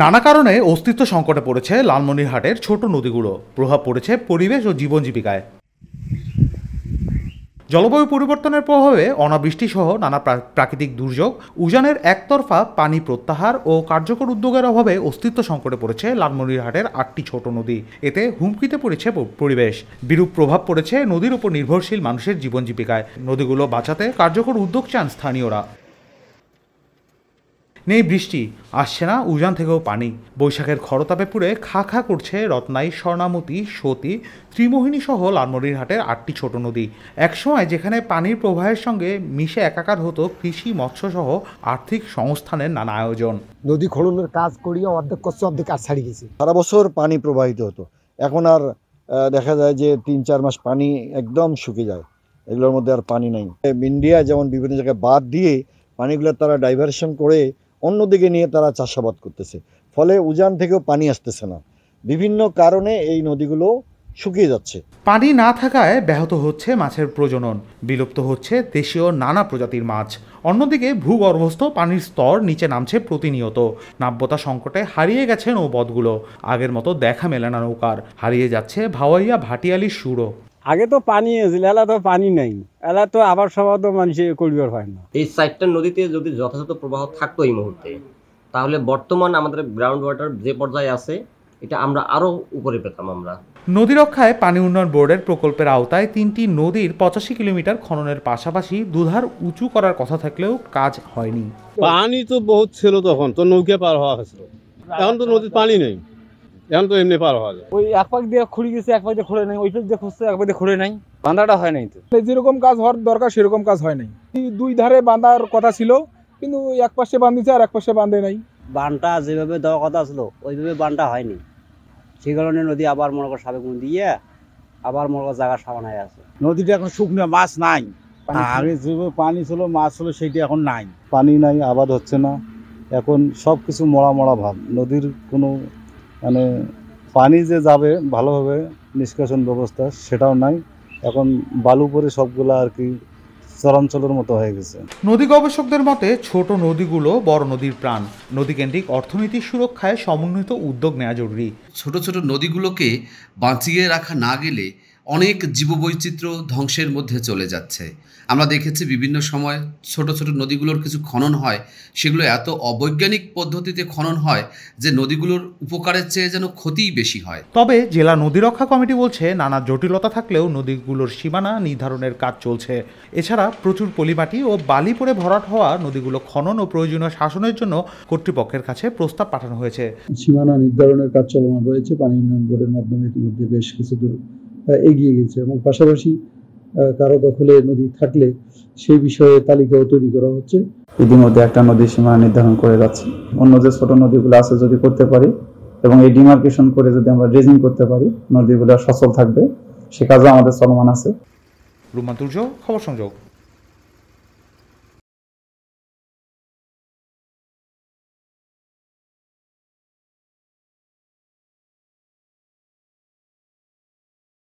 নানা কারণে অস্তিত্ব সংকটে পড়েছে লালমনিরহাটের ছোট নদীগুলো প্রভাব পড়েছে পরিবেশ ও জীবন জীবিকায় জলবায়ু পরিবর্তনের প্রভাবে অনাবৃষ্টি সহ নানা প্রাকৃতিক দুর্যোগ উজানের একতরফা পানি প্রত্যাহার ও কার্যকর উদ্যোগের অভাবে অস্তিত্ব সংকটে পড়েছে লালমনিরহাটের আটটি ছোট নদী এতে হুমকিতে পড়েছে পরিবেশ বিরূপ প্রভাব পড়েছে নদীর উপর নির্ভরশীল মানুষের জীবন জীবিকায় নদীগুলো বাঁচাতে কার্যকর উদ্যোগ চান স্থানীয়রা নেই বৃষ্টি আসছে না উজান থেকেও পানি বৈশাখের খরতাপে পুড়ে খা খা করছে রত্নাই স্বর্ণামতি সতী ত্রিমোহিনী সহ লালমরির হাটের আটটি ছোট নদী একসময় যেখানে পানির প্রবাহের সঙ্গে মিশে একাকার হতো কৃষি মৎস্য সহ আর্থিক সংস্থানের নানা আয়োজন নদী খননের কাজ করিয়ে অর্ধেক করছে অর্ধেক আর ছাড়িয়ে গেছে সারা বছর পানি প্রবাহিত হতো এখন আর দেখা যায় যে তিন চার মাস পানি একদম শুকিয়ে যায় এগুলোর মধ্যে আর পানি নাই ইন্ডিয়া যেমন বিভিন্ন জায়গায় বাদ দিয়ে পানিগুলো তারা ডাইভারশন করে অন্যদিকে নিয়ে তারা চাষাবাদ করতেছে ফলে উজান থেকেও পানি আসতেছে না বিভিন্ন কারণে এই নদীগুলো শুকিয়ে যাচ্ছে পানি না থাকায় ব্যাহত হচ্ছে মাছের প্রজনন বিলুপ্ত হচ্ছে দেশীয় নানা প্রজাতির মাছ অন্যদিকে ভূগর্ভস্থ পানির স্তর নিচে নামছে প্রতিনিয়ত নাব্যতা সংকটে হারিয়ে গেছে নৌপথগুলো আগের মতো দেখা মেলে না নৌকার হারিয়ে যাচ্ছে ভাওয়াইয়া ভাটিয়ালির সুরও আগে তো পানি এসেছিল এলা তো পানি নাই এলা তো আবার সবার তো মানুষের করিবার হয় না এই সাইডটা নদীতে যদি যথাযথ প্রবাহ থাকতো এই মুহূর্তে তাহলে বর্তমান আমাদের গ্রাউন্ড ওয়াটার যে পর্যায়ে আছে এটা আমরা আরও উপরে পেতাম আমরা নদী রক্ষায় পানি উন্নয়ন বোর্ডের প্রকল্পের আওতায় তিনটি নদীর পঁচাশি কিলোমিটার খননের পাশাপাশি দুধার উঁচু করার কথা থাকলেও কাজ হয়নি পানি তো বহুত ছিল তখন তো নৌকে পার হওয়া হয়েছিল এখন তো নদীর পানি নেই এখন তো এমনি পার হওয়া যায় ওই এক পাক দিয়ে খুঁড়ে গেছে এক পাক দিয়ে খুঁড়ে নাই ওই পাক দিয়ে খুঁজছে এক পাক দিয়ে খুঁড়ে নাই বাঁধাটা হয় নাই তো মানে যেরকম কাজ হওয়ার দরকার সেরকম কাজ হয় নাই দুই ধারে বাঁধার কথা ছিল কিন্তু এক পাশে বাঁধিছে আর এক পাশে বাঁধে নাই বানটা যেভাবে দেওয়ার কথা ছিল ওইভাবে বানটা হয়নি সেই কারণে নদী আবার মনে করো সাবেক দিয়ে আবার মনে করো জায়গা হয়ে আছে নদীটা এখন শুকনো মাছ নাই আগে যেভাবে পানি ছিল মাছ ছিল সেটি এখন নাই পানি নাই আবাদ হচ্ছে না এখন সব কিছু মরা মরা ভাব নদীর কোনো মানে পানি যে যাবে ভালোভাবে নিষ্কাশন ব্যবস্থা সেটাও নাই এখন বালু পরে সবগুলো আর কি চরাঞ্চলের মতো হয়ে গেছে নদী গবেষকদের মতে ছোট নদীগুলো বড় নদীর প্রাণ নদীকেন্দ্রিক অর্থনীতির সুরক্ষায় সমন্বিত উদ্যোগ নেওয়া জরুরি ছোট ছোট নদীগুলোকে বাঁচিয়ে রাখা না গেলে অনেক জীববৈচিত্র্য ধ্বংসের মধ্যে চলে যাচ্ছে আমরা দেখেছি বিভিন্ন সময় ছোট ছোট নদীগুলোর কিছু খনন হয় সেগুলো এত অবৈজ্ঞানিক পদ্ধতিতে খনন হয় যে নদীগুলোর উপকারের চেয়ে যেন ক্ষতিই বেশি হয় তবে জেলা নদী রক্ষা কমিটি বলছে নানা জটিলতা থাকলেও নদীগুলোর সীমানা নির্ধারণের কাজ চলছে এছাড়া প্রচুর পলিমাটি ও বালি পড়ে ভরাট হওয়া নদীগুলো খনন ও প্রয়োজনীয় শাসনের জন্য কর্তৃপক্ষের কাছে প্রস্তাব পাঠানো হয়েছে সীমানা নির্ধারণের কাজ চলমান রয়েছে পানি উন্নয়ন বোর্ডের মাধ্যমে ইতিমধ্যে বেশ কিছু দূর এগিয়ে গেছে এবং পাশাপাশি কারো দখলে নদী থাকলে সেই বিষয়ে তালিকাও তৈরি করা হচ্ছে ইতিমধ্যে একটা নদীর সীমা নির্ধারণ করে যাচ্ছে অন্য যে ছোট নদীগুলো আছে যদি করতে পারি এবং এই ডিমার্কেশন করে যদি আমরা ড্রেজিং করতে পারি নদীগুলো সচল থাকবে সে কাজও আমাদের চলমান আছে রুমান্তুর্য খবর সংযোগ